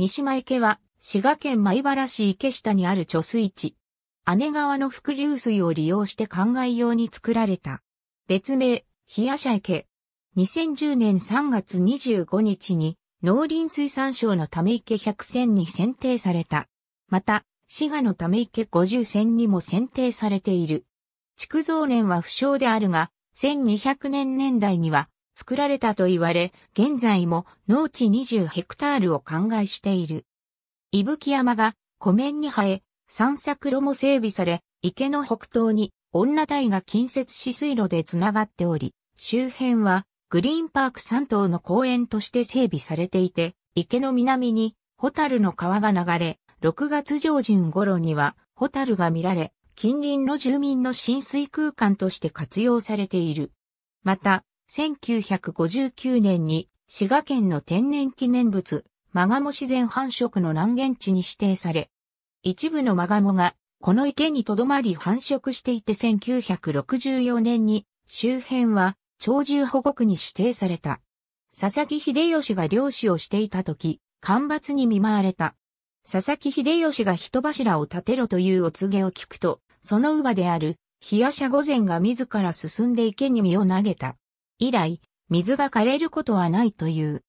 三島池は、滋賀県米原市池下にある貯水池。姉川の伏流水を利用して灌漑用に作られた。別名、冷やしゃ池。2010年3月25日に、農林水産省のため池100選に選定された。また、滋賀のため池50選にも選定されている。築造年は不詳であるが、1200年年代には、作られたと言われ、現在も農地20ヘクタールを灌漑している。伊吹山が湖面に生え、散策路も整備され、池の北東に女台が近接し水路でつながっており、周辺はグリーンパーク3島の公園として整備されていて、池の南にホタルの川が流れ、6月上旬頃にはホタルが見られ、近隣の住民の浸水空間として活用されている。また、1959年に滋賀県の天然記念物、マガモ自然繁殖の南限地に指定され、一部のマガモがこの池に留まり繁殖していて1964年に周辺は鳥獣保護区に指定された。佐々木秀吉が漁師をしていた時、干ばつに見舞われた。佐々木秀吉が人柱を立てろというお告げを聞くと、その乳母である、冷やしゃ御前が自ら進んで池に身を投げた。以来、水が枯れることはないという。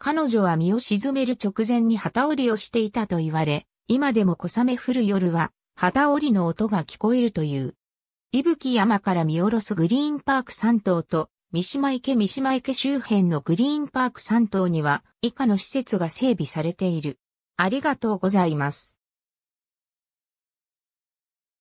彼女は身を沈める直前に旗織りをしていたと言われ、今でも小雨降る夜は、旗織りの音が聞こえるという。伊吹山から見下ろすグリーンパーク3島と、三島池三島池周辺のグリーンパーク3島には、以下の施設が整備されている。ありがとうございます。